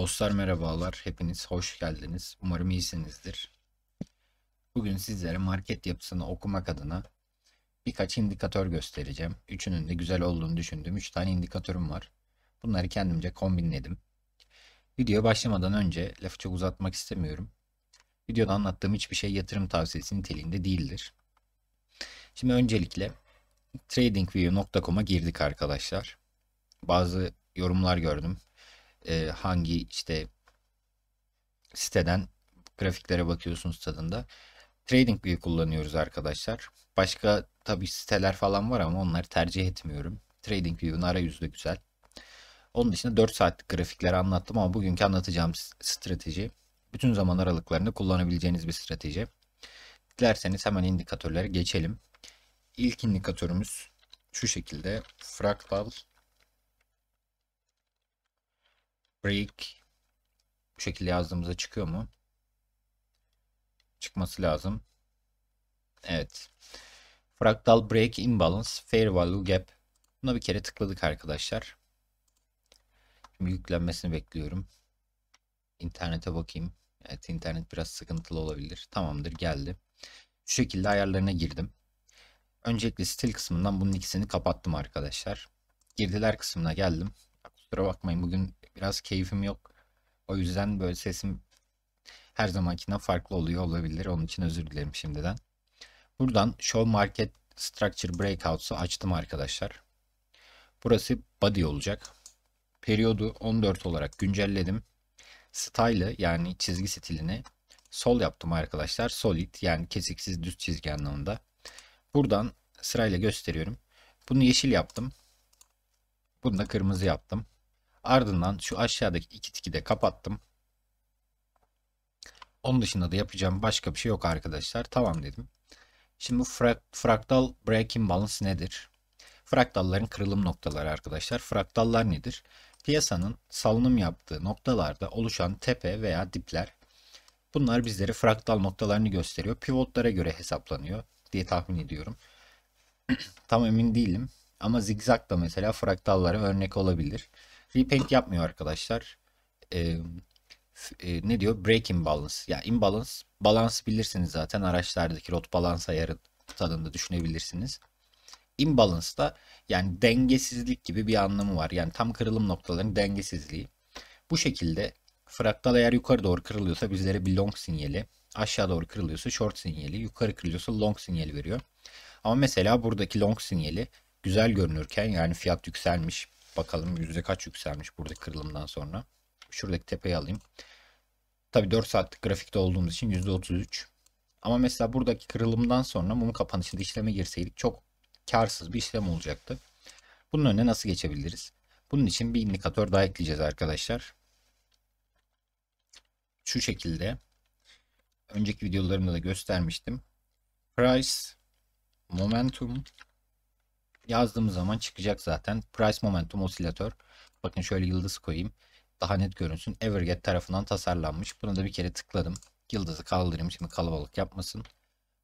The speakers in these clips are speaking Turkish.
Dostlar merhabalar, hepiniz hoş geldiniz. Umarım iyisinizdir. Bugün sizlere market yapısını okumak adına birkaç indikatör göstereceğim. Üçünün de güzel olduğunu düşündüğüm Üç tane indikatörüm var. Bunları kendimce kombinledim. Video başlamadan önce lafı çok uzatmak istemiyorum. Videoda anlattığım hiçbir şey yatırım tavsiyesi niteliğinde değildir. Şimdi öncelikle tradingview.com'a girdik arkadaşlar. Bazı yorumlar gördüm e, hangi işte siteden grafiklere bakıyorsunuz tadında. Trading View kullanıyoruz arkadaşlar. Başka tabi siteler falan var ama onları tercih etmiyorum. Trading TradingView'un arayüzü de güzel. Onun dışında 4 saatlik grafikleri anlattım ama bugünkü anlatacağım strateji bütün zaman aralıklarında kullanabileceğiniz bir strateji. Dilerseniz hemen indikatörlere geçelim. İlk indikatörümüz şu şekilde Fractal. break bu şekilde yazdığımızda çıkıyor mu? Çıkması lazım. Evet. Fractal break imbalance fair value gap. Buna bir kere tıkladık arkadaşlar. Şimdi yüklenmesini bekliyorum. İnternete bakayım. Evet internet biraz sıkıntılı olabilir. Tamamdır geldi. Şu şekilde ayarlarına girdim. Öncelikle stil kısmından bunun ikisini kapattım arkadaşlar. Girdiler kısmına geldim. Kusura bakmayın bugün Biraz keyfim yok. O yüzden böyle sesim her zamankinden farklı oluyor olabilir. Onun için özür dilerim şimdiden. Buradan Show Market Structure Breakouts'u açtım arkadaşlar. Burası body olacak. Periyodu 14 olarak güncelledim. Style'ı yani çizgi stilini sol yaptım arkadaşlar. Solid yani kesiksiz düz çizgi anlamında. Buradan sırayla gösteriyorum. Bunu yeşil yaptım. Bunu da kırmızı yaptım. Ardından şu aşağıdaki iki tiki de kapattım. Onun dışında da yapacağım başka bir şey yok arkadaşlar. Tamam dedim. Şimdi bu frak fraktal breaking imbalance nedir? Fraktalların kırılım noktaları arkadaşlar. Fraktallar nedir? Piyasanın salınım yaptığı noktalarda oluşan tepe veya dipler. Bunlar bizlere fraktal noktalarını gösteriyor. Pivotlara göre hesaplanıyor diye tahmin ediyorum. Tam emin değilim ama zigzag da mesela fraktallara örnek olabilir repaint yapmıyor arkadaşlar. E, e, ne diyor? Breaking balance. Yani imbalance, balance bilirsiniz zaten araçlardaki rot balans ayarı tadında düşünebilirsiniz. Imbalance da yani dengesizlik gibi bir anlamı var. Yani tam kırılım noktalarının dengesizliği. Bu şekilde fraktal eğer yukarı doğru kırılıyorsa bizlere bir long sinyali, aşağı doğru kırılıyorsa short sinyali, yukarı kırılıyorsa long sinyali veriyor. Ama mesela buradaki long sinyali güzel görünürken yani fiyat yükselmiş Bakalım yüzde kaç yükselmiş burada kırılımdan sonra. Şuradaki tepeyi alayım. Tabi 4 saatlik grafikte olduğumuz için yüzde %33. Ama mesela buradaki kırılımdan sonra mum kapanışında işleme girseydik çok karsız bir işlem olacaktı. Bunun önüne nasıl geçebiliriz? Bunun için bir indikatör daha ekleyeceğiz arkadaşlar. Şu şekilde. Önceki videolarımda da göstermiştim. Price, Momentum yazdığımız zaman çıkacak zaten. Price Momentum Osilatör. Bakın şöyle yıldız koyayım. Daha net görünsün. Everget tarafından tasarlanmış. Buna da bir kere tıkladım. Yıldızı kaldırayım şimdi kalabalık yapmasın.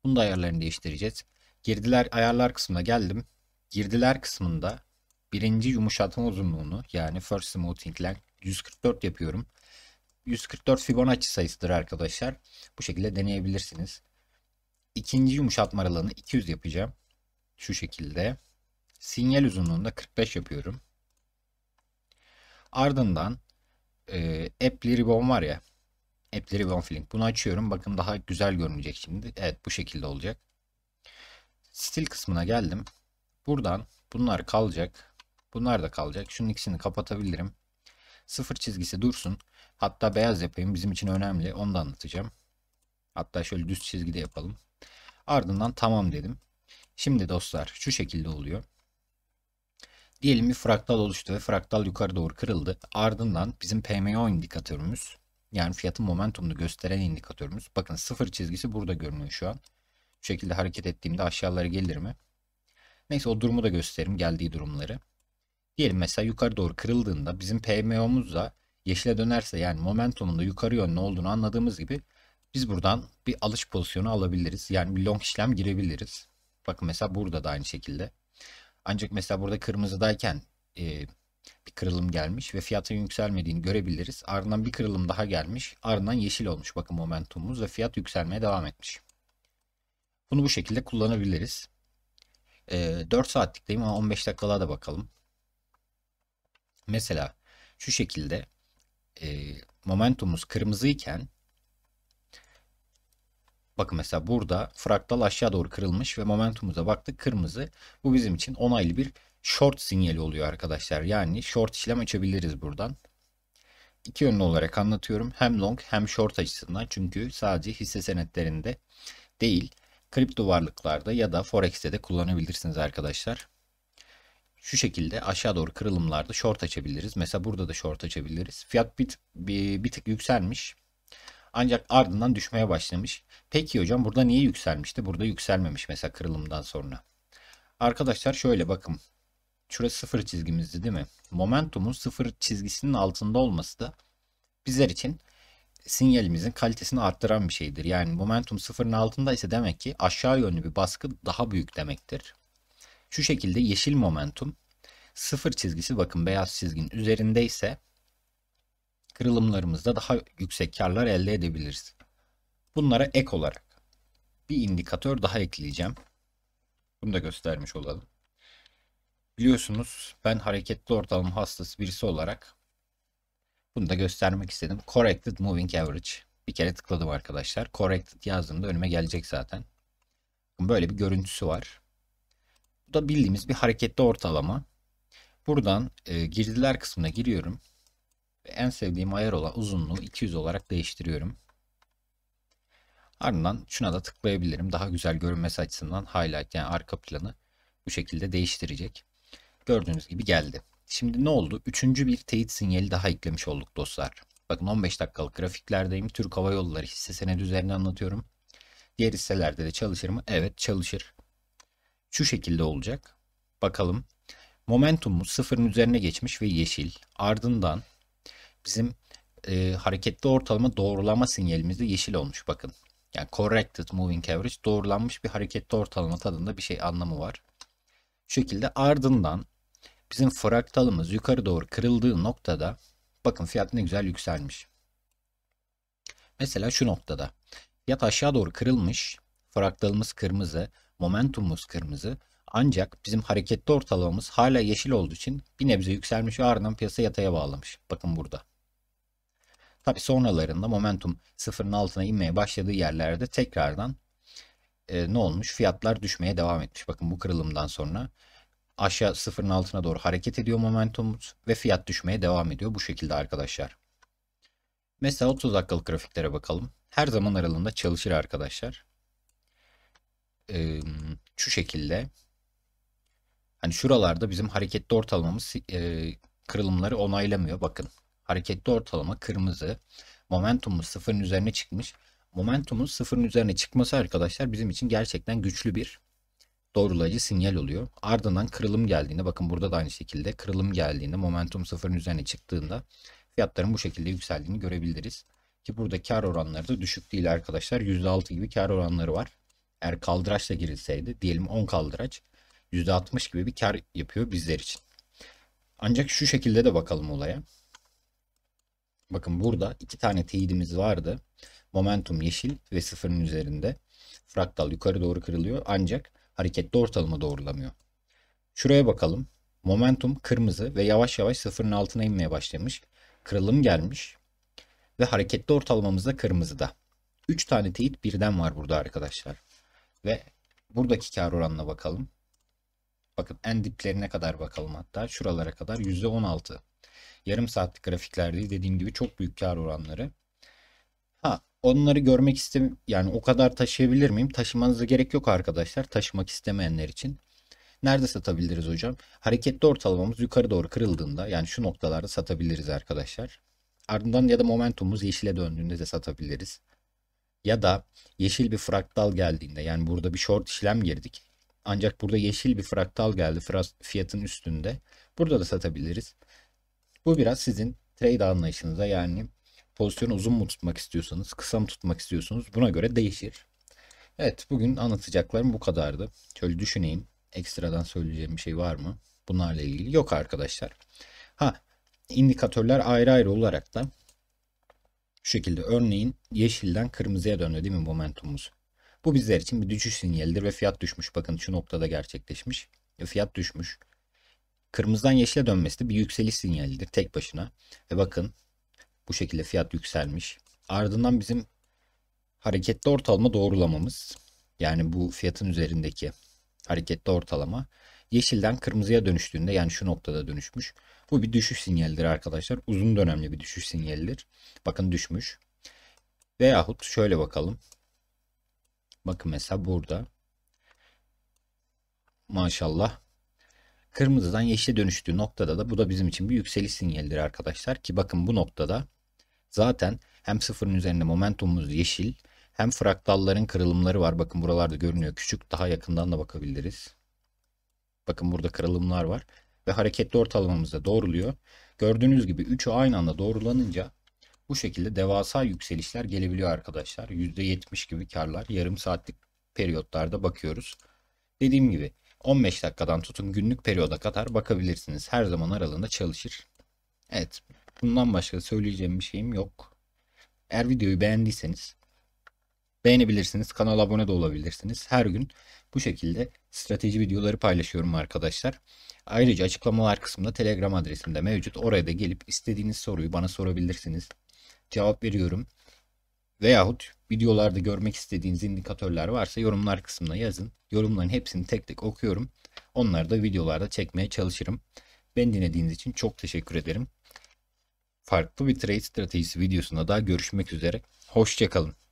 Bunu da ayarlarını değiştireceğiz. Girdiler ayarlar kısmına geldim. Girdiler kısmında birinci yumuşatma uzunluğunu yani first smoothing length 144 yapıyorum. 144 Fibonacci sayısıdır arkadaşlar. Bu şekilde deneyebilirsiniz. İkinci yumuşatma aralığını 200 yapacağım. Şu şekilde. Sinyal uzunluğunda 45 yapıyorum. Ardından e, app'li ribbon var ya. App'li ribbon filling. Bunu açıyorum. Bakın daha güzel görünecek şimdi. Evet bu şekilde olacak. Stil kısmına geldim. Buradan bunlar kalacak. Bunlar da kalacak. Şunun ikisini kapatabilirim. Sıfır çizgisi dursun. Hatta beyaz yapayım. Bizim için önemli. Onu da anlatacağım. Hatta şöyle düz çizgide yapalım. Ardından tamam dedim. Şimdi dostlar şu şekilde oluyor. Diyelim bir fraktal oluştu ve fraktal yukarı doğru kırıldı. Ardından bizim PMO indikatörümüz yani fiyatın momentumunu gösteren indikatörümüz. Bakın sıfır çizgisi burada görünüyor şu an. Bu şekilde hareket ettiğimde aşağılara gelir mi? Neyse o durumu da gösteririm geldiği durumları. Diyelim mesela yukarı doğru kırıldığında bizim PMO'muz da yeşile dönerse yani momentumun da yukarı yönlü olduğunu anladığımız gibi biz buradan bir alış pozisyonu alabiliriz. Yani bir long işlem girebiliriz. Bakın mesela burada da aynı şekilde. Ancak mesela burada kırmızıdayken e, bir kırılım gelmiş ve fiyatın yükselmediğini görebiliriz. Ardından bir kırılım daha gelmiş. Ardından yeşil olmuş bakın momentumumuz ve fiyat yükselmeye devam etmiş. Bunu bu şekilde kullanabiliriz. E, 4 saatlikteyim ama 15 dakikada da bakalım. Mesela şu şekilde e, momentumumuz kırmızıyken Bakın mesela burada fraktal aşağı doğru kırılmış ve momentumuza baktık kırmızı. Bu bizim için onaylı bir short sinyali oluyor arkadaşlar. Yani short işlem açabiliriz buradan. İki yönlü olarak anlatıyorum. Hem long hem short açısından. Çünkü sadece hisse senetlerinde değil kripto varlıklarda ya da forex'te de kullanabilirsiniz arkadaşlar. Şu şekilde aşağı doğru kırılımlarda short açabiliriz. Mesela burada da short açabiliriz. Fiyat bir, bir, bir tık yükselmiş. Ancak ardından düşmeye başlamış. Peki hocam burada niye yükselmişti? Burada yükselmemiş mesela kırılımdan sonra. Arkadaşlar şöyle bakın. Şurası sıfır çizgimizdi değil mi? Momentumun sıfır çizgisinin altında olması da bizler için sinyalimizin kalitesini arttıran bir şeydir. Yani momentum sıfırın altında ise demek ki aşağı yönlü bir baskı daha büyük demektir. Şu şekilde yeşil momentum sıfır çizgisi bakın beyaz çizginin üzerindeyse kırılımlarımızda daha yüksek karlar elde edebiliriz. Bunlara ek olarak bir indikatör daha ekleyeceğim. Bunu da göstermiş olalım. Biliyorsunuz ben hareketli ortalama hastası birisi olarak bunu da göstermek istedim. Corrected Moving Average. Bir kere tıkladım arkadaşlar. Corrected yazdığımda önüme gelecek zaten. Böyle bir görüntüsü var. Bu da bildiğimiz bir hareketli ortalama. Buradan e, girdiler kısmına giriyorum en sevdiğim ayar olan uzunluğu 200 olarak değiştiriyorum. Ardından şuna da tıklayabilirim. Daha güzel görünmesi açısından highlight yani arka planı bu şekilde değiştirecek. Gördüğünüz gibi geldi. Şimdi ne oldu? Üçüncü bir teyit sinyali daha eklemiş olduk dostlar. Bakın 15 dakikalık grafiklerdeyim. Türk Hava Yolları hisse senedi üzerine anlatıyorum. Diğer hisselerde de çalışır mı? Evet çalışır. Şu şekilde olacak. Bakalım. Momentumu sıfırın üzerine geçmiş ve yeşil. Ardından Bizim e, hareketli ortalama doğrulama sinyalimizde yeşil olmuş bakın. Yani corrected moving average doğrulanmış bir hareketli ortalama tadında bir şey anlamı var. Şu şekilde ardından bizim fraktalımız yukarı doğru kırıldığı noktada bakın fiyat ne güzel yükselmiş. Mesela şu noktada fiyat aşağı doğru kırılmış. Fraktalımız kırmızı, momentumumuz kırmızı. Ancak bizim hareketli ortalamamız hala yeşil olduğu için bir nebze yükselmiş ve ardından piyasa yataya bağlamış. Bakın burada. Tabi sonralarında momentum sıfırın altına inmeye başladığı yerlerde tekrardan e, ne olmuş? Fiyatlar düşmeye devam etmiş. Bakın bu kırılımdan sonra aşağı sıfırın altına doğru hareket ediyor momentum ve fiyat düşmeye devam ediyor bu şekilde arkadaşlar. Mesela 30 dakikalık grafiklere bakalım. Her zaman aralığında çalışır arkadaşlar. Ee, şu şekilde. Hani şuralarda bizim hareketli ortalamamız e, kırılımları onaylamıyor. Bakın Hareketli ortalama kırmızı. Momentumumuz sıfırın üzerine çıkmış. Momentumun sıfırın üzerine çıkması arkadaşlar bizim için gerçekten güçlü bir doğrulayıcı sinyal oluyor. Ardından kırılım geldiğinde bakın burada da aynı şekilde kırılım geldiğinde momentum sıfırın üzerine çıktığında fiyatların bu şekilde yükseldiğini görebiliriz. Ki burada kar oranları da düşük değil arkadaşlar. %6 gibi kar oranları var. Eğer kaldıraçla girilseydi diyelim 10 kaldıraç %60 gibi bir kar yapıyor bizler için. Ancak şu şekilde de bakalım olaya. Bakın burada iki tane teyidimiz vardı. Momentum yeşil ve sıfırın üzerinde. Fraktal yukarı doğru kırılıyor ancak hareketli ortalama doğrulamıyor. Şuraya bakalım. Momentum kırmızı ve yavaş yavaş sıfırın altına inmeye başlamış. Kırılım gelmiş ve hareketli ortalamamız da kırmızıda. 3 tane teyit birden var burada arkadaşlar. Ve buradaki kar oranına bakalım. Bakın en diplerine kadar bakalım hatta şuralara kadar %16 yarım saatlik grafiklerde dediğim gibi çok büyük kar oranları. Ha onları görmek istem yani o kadar taşıyabilir miyim? Taşımanıza gerek yok arkadaşlar taşımak istemeyenler için. Nerede satabiliriz hocam? Hareketli ortalamamız yukarı doğru kırıldığında yani şu noktalarda satabiliriz arkadaşlar. Ardından ya da momentumumuz yeşile döndüğünde de satabiliriz. Ya da yeşil bir fraktal geldiğinde yani burada bir short işlem girdik. Ancak burada yeşil bir fraktal geldi fiyatın üstünde. Burada da satabiliriz. Bu biraz sizin trade anlayışınıza yani pozisyonu uzun mu tutmak istiyorsanız, kısa mı tutmak istiyorsunuz buna göre değişir. Evet bugün anlatacaklarım bu kadardı. Şöyle düşüneyim. Ekstradan söyleyeceğim bir şey var mı? Bunlarla ilgili yok arkadaşlar. Ha indikatörler ayrı ayrı olarak da şu şekilde örneğin yeşilden kırmızıya döndü değil mi momentumumuz? Bu bizler için bir düşüş sinyalidir ve fiyat düşmüş. Bakın şu noktada gerçekleşmiş. Fiyat düşmüş. Kırmızıdan yeşile dönmesi de bir yükseliş sinyalidir tek başına. Ve bakın bu şekilde fiyat yükselmiş. Ardından bizim hareketli ortalama doğrulamamız yani bu fiyatın üzerindeki hareketli ortalama yeşilden kırmızıya dönüştüğünde yani şu noktada dönüşmüş. Bu bir düşüş sinyalidir arkadaşlar. Uzun dönemli bir düşüş sinyalidir. Bakın düşmüş. Veyahut şöyle bakalım. Bakın mesela burada. Maşallah Kırmızıdan yeşile dönüştüğü noktada da bu da bizim için bir yükseliş sinyalidir arkadaşlar. Ki bakın bu noktada zaten hem sıfırın üzerinde momentumumuz yeşil hem fraktalların kırılımları var. Bakın buralarda görünüyor. Küçük daha yakından da bakabiliriz. Bakın burada kırılımlar var. Ve hareketli ortalamamız da doğruluyor. Gördüğünüz gibi üçü aynı anda doğrulanınca bu şekilde devasa yükselişler gelebiliyor arkadaşlar. %70 gibi karlar yarım saatlik periyotlarda bakıyoruz. Dediğim gibi 15 dakikadan tutun günlük periyoda kadar bakabilirsiniz. Her zaman aralığında çalışır. Evet. Bundan başka söyleyeceğim bir şeyim yok. Eğer videoyu beğendiyseniz beğenebilirsiniz. Kanala abone de olabilirsiniz. Her gün bu şekilde strateji videoları paylaşıyorum arkadaşlar. Ayrıca açıklamalar kısmında Telegram adresim de mevcut. Oraya da gelip istediğiniz soruyu bana sorabilirsiniz. Cevap veriyorum. Veyahut videolarda görmek istediğiniz indikatörler varsa yorumlar kısmına yazın. Yorumların hepsini tek tek okuyorum. Onları da videolarda çekmeye çalışırım. Beni dinlediğiniz için çok teşekkür ederim. Farklı bir trade stratejisi videosunda daha görüşmek üzere. Hoşçakalın.